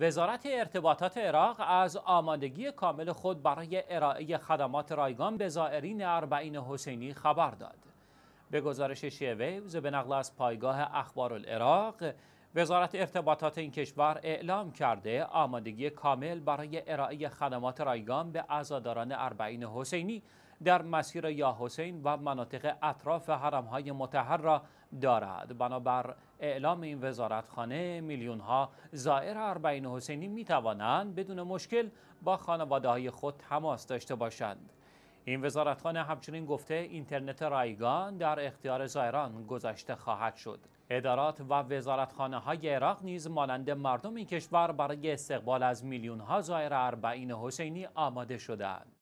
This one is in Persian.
وزارت ارتباطات عراق از آمادگی کامل خود برای ارائه خدمات رایگان به زائرین اربعین حسینی خبر داد. به گزارش شیویوز به نقل از پایگاه اخبار العراق، وزارت ارتباطات این کشور اعلام کرده آمادگی کامل برای ارائه خدمات رایگان به ازاداران اربعین حسینی در مسیر یا حسین و مناطق اطراف حرمهای متحر را دارد بنابر اعلام این وزارتخانه میلیون ها زائر اربعین حسینی می توانند بدون مشکل با خانواده های خود تماس داشته باشند این وزارتخانه همچنین گفته اینترنت رایگان در اختیار زائران گذاشته خواهد شد ادارات و وزارتخانه های عراق نیز مانند مردم این کشور برای استقبال از میلیون ها زائر اربعین حسینی آماده شدند